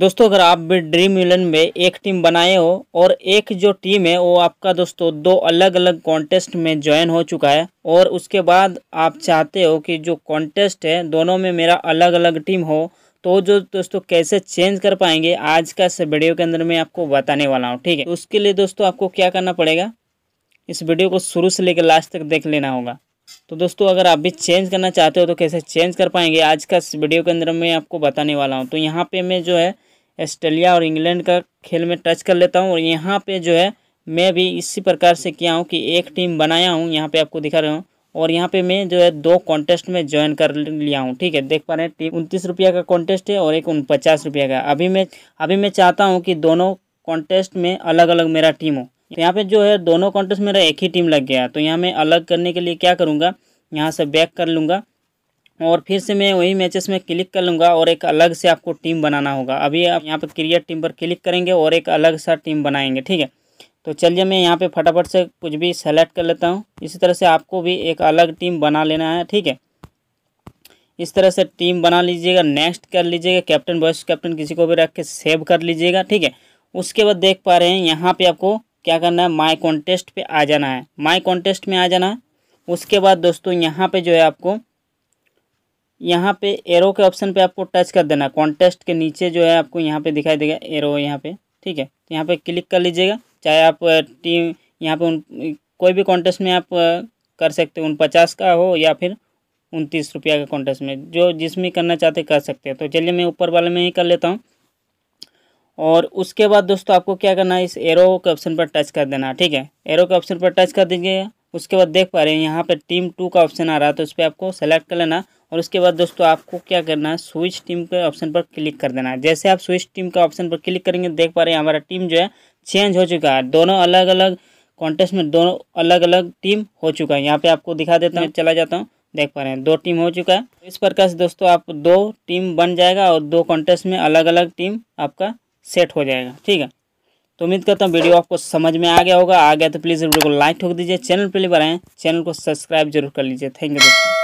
दोस्तों अगर आप भी ड्रीम इलेवन में एक टीम बनाए हो और एक जो टीम है वो आपका दोस्तों दो अलग अलग कॉन्टेस्ट में ज्वाइन हो चुका है और उसके बाद आप चाहते हो कि जो कॉन्टेस्ट है दोनों में मेरा अलग अलग टीम हो तो जो दोस्तों कैसे चेंज कर पाएंगे आज का इस वीडियो के अंदर मैं आपको बताने वाला हूँ ठीक है तो उसके लिए दोस्तों आपको क्या करना पड़ेगा इस वीडियो को शुरू से लेकर लास्ट तक देख लेना होगा तो दोस्तों अगर आप भी चेंज करना चाहते हो तो कैसे चेंज कर पाएंगे आज का इस वीडियो के अंदर मैं आपको बताने वाला हूँ तो यहाँ पे मैं जो है ऑस्ट्रेलिया और इंग्लैंड का खेल में टच कर लेता हूँ और यहाँ पे जो है मैं भी इसी प्रकार से किया हूँ कि एक टीम बनाया हूँ यहाँ पे आपको दिखा रहा हूँ और यहाँ पे मैं जो है दो कॉन्टेस्ट में ज्वाइन कर लिया हूँ ठीक है देख पा रहे हैं टीम उनतीस रुपया का कॉन्टेस्ट है और एक पचास रुपया का अभी मैं अभी मैं चाहता हूँ कि दोनों कॉन्टेस्ट में अलग अलग मेरा टीम हो तो यहाँ पे जो है दोनों कॉन्टेस्ट मेरा एक ही टीम लग गया तो यहाँ मैं अलग करने के लिए क्या करूँगा यहाँ से बैक कर लूँगा और फिर से मैं वही मैचेस में क्लिक कर लूँगा और एक अलग से आपको टीम बनाना होगा अभी आप यहाँ पर क्रिएट टीम पर क्लिक करेंगे और एक अलग सा टीम बनाएंगे ठीक है तो चलिए मैं यहाँ पे फटाफट से कुछ भी सेलेक्ट कर लेता हूँ इसी तरह से आपको भी एक अलग टीम बना लेना है ठीक है इस तरह से टीम बना लीजिएगा नेक्स्ट कर लीजिएगा कैप्टन वॉइस कैप्टन किसी को भी रख के सेव कर लीजिएगा ठीक है उसके बाद देख पा रहे हैं यहाँ पर आपको क्या करना है माई कॉन्टेस्ट पे आ जाना है माई कॉन्टेस्ट में आ जाना है उसके बाद दोस्तों यहाँ पे जो है आपको यहाँ पे एरो के ऑप्शन पे आपको टच कर देना है कॉन्टेस्ट के नीचे जो है आपको यहाँ पे दिखाई देगा एरो यहाँ पे ठीक है तो यहाँ पे क्लिक कर लीजिएगा चाहे आप टीम यहाँ पे उन कोई भी कॉन्टेस्ट में आप कर सकते हो उन पचास का हो या फिर उनतीस रुपया का कॉन्टेस्ट में जो जिसमें करना चाहते कर सकते हैं तो चलिए मैं ऊपर वाले में ही कर लेता हूँ और उसके बाद दोस्तों आपको क्या करना है इस एरो के ऑप्शन पर टच कर देना ठीक है एरो के ऑप्शन पर टच कर दीजिए उसके बाद देख पा रहे हैं यहाँ पर टीम टू का ऑप्शन आ रहा है तो उस पर आपको सेलेक्ट कर लेना और उसके बाद दोस्तों आपको क्या करना है स्विच टीम के ऑप्शन पर क्लिक कर देना है जैसे आप स्विच टीम के ऑप्शन पर क्लिक करेंगे देख पा रहे हैं हमारा टीम जो है चेंज हो चुका है दोनों अलग अलग कॉन्टेस्ट में दोनों अलग अलग टीम हो चुका है यहाँ पे आपको दिखा देता हूँ चला जाता हूँ देख पा रहे हैं दो टीम हो चुका है इस प्रकार से दोस्तों आप दो टीम बन जाएगा और दो कॉन्टेस्ट में अलग अलग टीम आपका सेट हो जाएगा ठीक है तो उम्मीद करता हूँ वीडियो आपको समझ में आ गया होगा आ गया तो प्लीज़ वीडियो को लाइक ठोक दीजिए चैनल पर लेकर आएँ चैनल को सब्सक्राइब जरूर कर लीजिए थैंक यू